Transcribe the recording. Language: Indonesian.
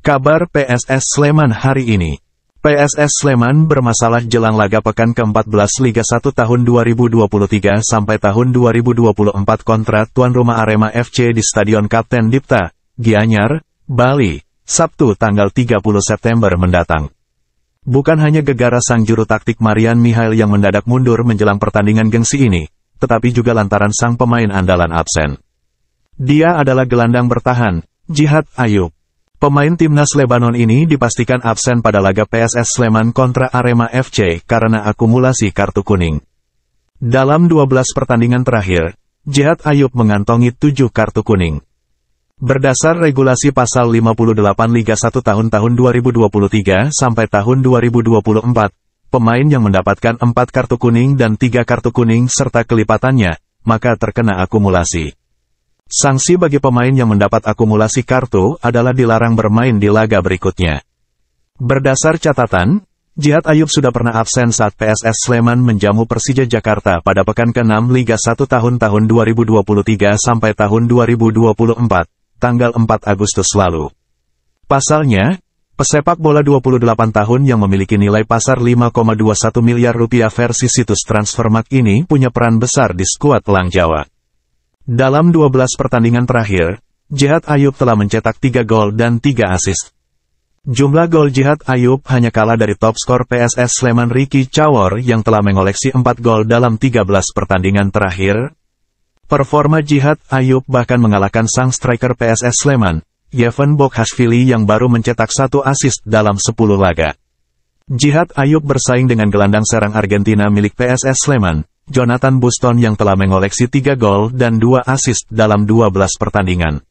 Kabar PSS Sleman hari ini. PSS Sleman bermasalah jelang laga pekan ke-14 Liga 1 tahun 2023 sampai tahun 2024 kontra tuan rumah Arema FC di Stadion Kapten Dipta, Gianyar, Bali, Sabtu tanggal 30 September mendatang. Bukan hanya gegara sang juru taktik Marian Mihail yang mendadak mundur menjelang pertandingan gengsi ini, tetapi juga lantaran sang pemain andalan absen. Dia adalah gelandang bertahan, Jihad Ayub. Pemain timnas Lebanon ini dipastikan absen pada laga PSS Sleman kontra Arema FC karena akumulasi kartu kuning. Dalam 12 pertandingan terakhir, Jihad Ayub mengantongi 7 kartu kuning. Berdasar regulasi pasal 58 Liga 1 tahun tahun 2023 sampai tahun 2024, pemain yang mendapatkan 4 kartu kuning dan 3 kartu kuning serta kelipatannya, maka terkena akumulasi. Sanksi bagi pemain yang mendapat akumulasi kartu adalah dilarang bermain di laga berikutnya. Berdasar catatan, Jihad Ayub sudah pernah absen saat PSS Sleman menjamu Persija Jakarta pada pekan ke-6 Liga 1 tahun tahun 2023 sampai tahun 2024, tanggal 4 Agustus lalu. Pasalnya, pesepak bola 28 tahun yang memiliki nilai pasar 5,21 miliar rupiah versi situs Transfermarkt ini punya peran besar di skuad Lang Jawa. Dalam 12 pertandingan terakhir, Jihad Ayub telah mencetak 3 gol dan 3 assist. Jumlah gol Jihad Ayub hanya kalah dari top skor PSS Sleman Ricky Cawor yang telah mengoleksi 4 gol dalam 13 pertandingan terakhir. Performa Jihad Ayub bahkan mengalahkan sang striker PSS Sleman, Yevon Bokhashvili yang baru mencetak satu assist dalam 10 laga. Jihad Ayub bersaing dengan gelandang serang Argentina milik PSS Sleman, Jonathan Buston yang telah mengoleksi 3 gol dan 2 assist dalam 12 pertandingan.